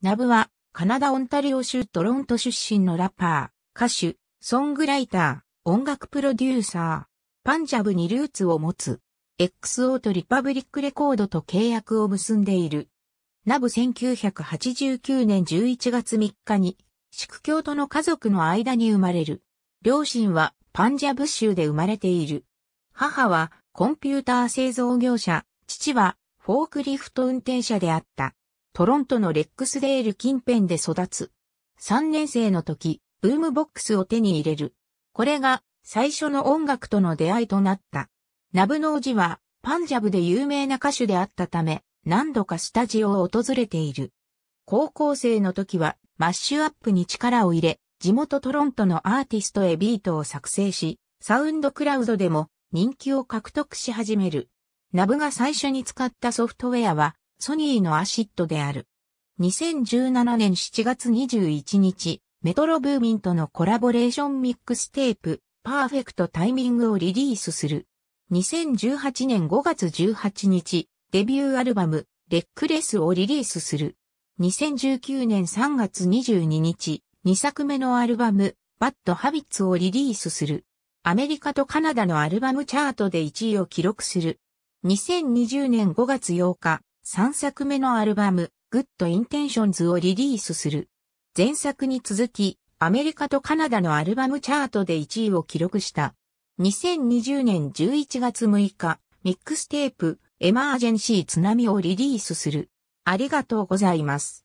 ナブは、カナダ・オンタリオ州トロント出身のラッパー、歌手、ソングライター、音楽プロデューサー、パンジャブにルーツを持つ、XO とリパブリックレコードと契約を結んでいる。ナブ1989年11月3日に、宿教との家族の間に生まれる。両親はパンジャブ州で生まれている。母はコンピューター製造業者、父はフォークリフト運転者であった。トロントのレックスデール近辺で育つ。3年生の時、ブームボックスを手に入れる。これが最初の音楽との出会いとなった。ナブノージはパンジャブで有名な歌手であったため、何度かスタジオを訪れている。高校生の時はマッシュアップに力を入れ、地元トロントのアーティストへビートを作成し、サウンドクラウドでも人気を獲得し始める。ナブが最初に使ったソフトウェアはソニーのアシッドである。2017年7月21日、メトロブーミンとのコラボレーションミックステープ、パーフェクトタイミングをリリースする。2018年5月18日、デビューアルバム、レックレスをリリースする。2019年3月22日、2作目のアルバム、バッドハビッツをリリースする。アメリカとカナダのアルバムチャートで1位を記録する。2020年5月8日、3作目のアルバム、Good Intentions をリリースする。前作に続き、アメリカとカナダのアルバムチャートで1位を記録した。2020年11月6日、ミックステープ、エマージェンシー津波をリリースする。ありがとうございます。